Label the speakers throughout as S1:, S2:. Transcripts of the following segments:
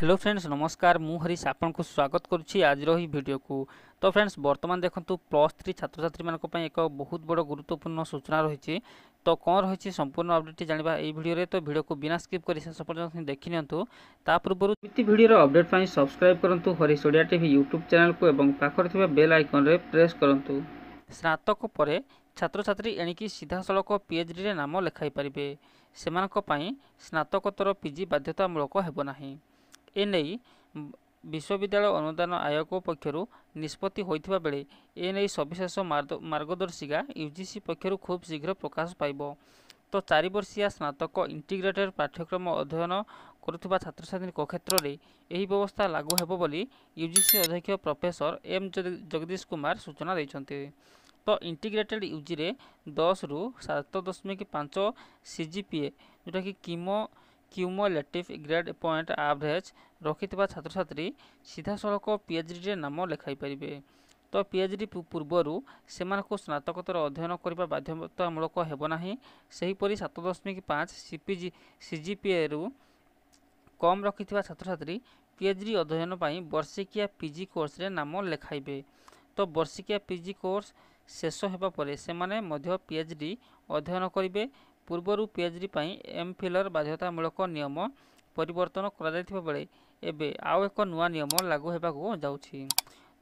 S1: hello friends নমস্কার মু হরিশ আপনার স্বাগত করছি আজর এই ভিডিওকু তো ফ্রেন্ডস বর্তমান দেখুন প্লস থ্রি ছাত্রছাত্রী মান এক বহুত বড় গুরুত্বপূর্ণ সূচনা রয়েছে তো কম রয়েছে সম্পূর্ণ অপডেটটি জাঁয়া এই ভিডিওরে তো ভিডিওকে বিনা স্কিপ করে শেষ পর্যন্ত দেখি নিও তা পূর্বর এমনি ভিডিওর অপডেট পাই সবসক্রাইব করতু হরিশ ওড়িয়া টিভি ইউট্যুব চ্যানেলকু এবং পাখরে থাকা বেল আইকনরে প্রেস করতু স্নাতক পরে ছাত্রছাত্রী এণিকি সিধাসলখ পিএচডিরে নাম লেখাই পারিবে সেমানক পাই স্নাতকোত্তর পিজি বাধ্যতামূলক ହେବ ନାହିଁ ଏ ବିଶ୍ୱବିଦ୍ୟାଳୟ ଅନୁଦାନ ଆୟୋଗ ପକ୍ଷରୁ ନିଷ୍ପତ୍ତି ହୋଇଥିବା ବେଳେ ଏ ନେଇ ସବିଶେଷ ମାର୍ଗଦର୍ଶିକା ୟୁ ଜି ସି ପକ୍ଷରୁ ଖୁବ୍ ଶୀଘ୍ର ପ୍ରକାଶ ପାଇବ ତ ଚାରିବର୍ଷିଆ ସ୍ନାତକ ଇଣ୍ଟିଗ୍ରେଟେଡ଼୍ ପାଠ୍ୟକ୍ରମ ଅଧ୍ୟୟନ କରୁଥିବା ଛାତ୍ରଛାତ୍ରୀଙ୍କ କ୍ଷେତ୍ରରେ ଏହି ବ୍ୟବସ୍ଥା ଲାଗୁ ହେବ ବୋଲି ୟୁ ଜି ସି ଅଧ୍ୟକ୍ଷ ପ୍ରଫେସର ଏମ୍ ଜଗଦୀଶ କୁମାର ସୂଚନା ଦେଇଛନ୍ତି ତ ଇଣ୍ଟିଗ୍ରେଟେଡ଼୍ ୟୁଜିରେ ଦଶରୁ ସାତ ଦଶମିକ ପାଞ୍ଚ ସି ଜି ଯେଉଁଟାକି କିମ କ୍ୟୁମୋଲେଟିଭ୍ ଗ୍ରେଡ୍ ପଏଣ୍ଟ ଆଭରେଜ୍ ରଖିଥିବା ଛାତ୍ରଛାତ୍ରୀ ସିଧାସଳଖ ପିଏଚ୍ଡିରେ ନାମ ଲେଖାଇପାରିବେ ତ ଡି ପୂର୍ବରୁ ସେମାନଙ୍କୁ ସ୍ନାତକୋତ୍ତର ଅଧ୍ୟୟନ କରିବା ବାଧ୍ୟତାମୂଳକ ହେବ ନାହିଁ ସେହିପରି ସାତ ଦଶମିକ ପାଞ୍ଚ ସି ସି ଜି ପି ଏରୁ କମ୍ ରଖିଥିବା ଛାତ୍ରଛାତ୍ରୀ ଡି ଅଧ୍ୟୟନ ପାଇଁ ବର୍ଷିକିଆ ପିଜି କୋର୍ସରେ ନାମ ଲେଖାଇବେ ତ ବର୍ଷିକିଆ ପିଜି କୋର୍ସ ଶେଷ ହେବା ପରେ ସେମାନେ ମଧ୍ୟ ଡି ଅଧ୍ୟୟନ କରିବେ ପୂର୍ବରୁ ପିଏଚ୍ଡି ପାଇଁ ଏମ୍ ଫିଲ୍ର ବାଧ୍ୟତାମୂଳକ ନିୟମ ପରିବର୍ତ୍ତନ କରାଯାଇଥିବା ବେଳେ ଏବେ ଆଉ ଏକ ନୂଆ ନିୟମ ଲାଗୁ ହେବାକୁ ଯାଉଛି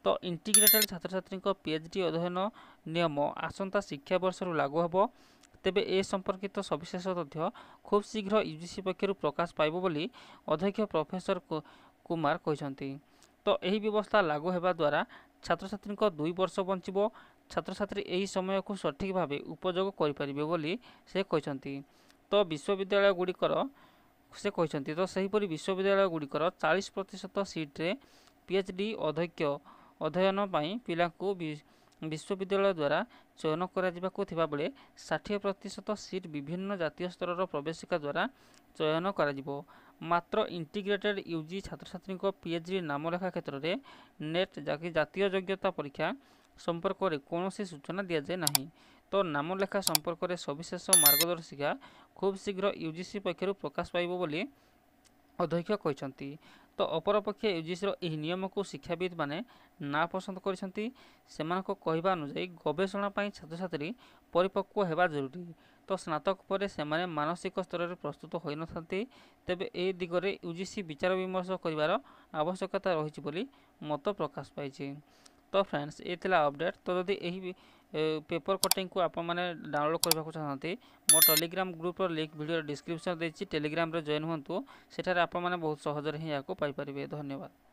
S1: ତ ଇଣ୍ଟିଗ୍ରେଟେଡ୍ ଛାତ୍ରଛାତ୍ରୀଙ୍କ ପିଏଚ୍ଡି ଅଧ୍ୟୟନ ନିୟମ ଆସନ୍ତା ଶିକ୍ଷାବର୍ଷରୁ ଲାଗୁ ହେବ ତେବେ ଏ ସମ୍ପର୍କିତ ସବିଶେଷ ତଥ୍ୟ ଖୁବ୍ ଶୀଘ୍ର ୟୁଜିସି ପକ୍ଷରୁ ପ୍ରକାଶ ପାଇବ ବୋଲି ଅଧ୍ୟକ୍ଷ ପ୍ରଫେସର କୁମାର କହିଛନ୍ତି ତ ଏହି ବ୍ୟବସ୍ଥା ଲାଗୁ ହେବା ଦ୍ୱାରା ଛାତ୍ରଛାତ୍ରୀଙ୍କ ଦୁଇ ବର୍ଷ ବଞ୍ଚିବ ছাত্রছাত্রী ଏହି ସମୟକୁ ସଠିକ୍ ଭାବେ ଉପଯୋଗ କରିପାରିବେ ବୋଲି ସେ କହିଛନ୍ତି ତ ବିଶ୍ୱବିଦ୍ୟାଳୟ ଗୁଡ଼ିକର ସେ କହିଛନ୍ତି ତ ସେହିପରି ବିଶ୍ୱବିଦ୍ୟାଳୟ ଗୁଡ଼ିକର ଚାଳିଶ ପ୍ରତିଶତ ସିଟ୍ରେ ପି ଏଚ୍ ଡି ଅଧ୍ୟକ୍ଷ ଅଧ୍ୟୟନ ପାଇଁ ପିଲାଙ୍କୁ ବିଶ୍ୱବିଦ୍ୟାଳୟ ଦ୍ୱାରା ଚୟନ କରାଯିବାକୁ ଥିବାବେଳେ ଷାଠିଏ ପ୍ରତିଶତ ସିଟ୍ ବିଭିନ୍ନ ଜାତୀୟ ସ୍ତରର ପ୍ରବେଶିକା ଦ୍ୱାରା ଚୟନ କରାଯିବ ମାତ୍ର ଇଣ୍ଟିଗ୍ରେଟେଡ୍ ୟୁଜି ଛାତ୍ରଛାତ୍ରୀଙ୍କ ପିଏଚ୍ଡି ନାମଲେଖା କ୍ଷେତ୍ରରେ ନେଟ୍ ଜାତୀୟ ଯୋଗ୍ୟତା ପରୀକ୍ଷା ସମ୍ପର୍କରେ କୌଣସି ସୂଚନା ଦିଆଯାଏ ନାହିଁ ତ ନାମ ଲେଖା ସମ୍ପର୍କରେ ସବିଶେଷ ମାର୍ଗଦର୍ଶିକା ଖୁବ୍ ଶୀଘ୍ର ୟୁ ଜି ସି ପକ୍ଷରୁ ପ୍ରକାଶ ପାଇବ ବୋଲି ଅଧ୍ୟକ୍ଷ କହିଛନ୍ତି ତ ଅପରପକ୍ଷେ ୟୁ ଜି ସିର ଏହି ନିୟମକୁ ଶିକ୍ଷାବିତ୍ମାନେ ନାପସନ୍ଦ କରିଛନ୍ତି ସେମାନଙ୍କ କହିବା ଅନୁଯାୟୀ ଗବେଷଣା ପାଇଁ ଛାତ୍ରଛାତ୍ରୀ ପରିପକ୍ୱ ହେବା ଜରୁରୀ ତ ସ୍ନାତକ ପରେ ସେମାନେ ମାନସିକ ସ୍ତରରେ ପ୍ରସ୍ତୁତ ହୋଇନଥାନ୍ତି ତେବେ ଏ ଦିଗରେ ୟୁ ଜି ସି ବିଚାର ବିମର୍ଶ କରିବାର ଆବଶ୍ୟକତା ରହିଛି ବୋଲି ମତ ପ୍ରକାଶ ପାଇଛି তো ଫ୍ରେଣ୍ଡସ୍ ଏ ଥିଲା ଅପଡ଼େଟ୍ ତ ଯଦି ଏହି ପେପର୍ କଟିଂକୁ ଆପଣମାନେ ଡାଉନଲୋଡ଼୍ କରିବାକୁ ଚାହାନ୍ତି ମୋ ଟେଲିଗ୍ରାମ ଗ୍ରୁପ୍ର ଲିଙ୍କ୍ ଭିଡ଼ିଓର ଡିସ୍କ୍ରିପ୍ସନ୍ ଦେଇଛି ଟେଲିଗ୍ରାମରେ ଜଏନ୍ ହୁଅନ୍ତୁ ସେଠାରେ ଆପଣମାନେ ବହୁତ ସହଜରେ ହିଁ ଏହାକୁ ପାଇପାରିବେ ଧନ୍ୟବାଦ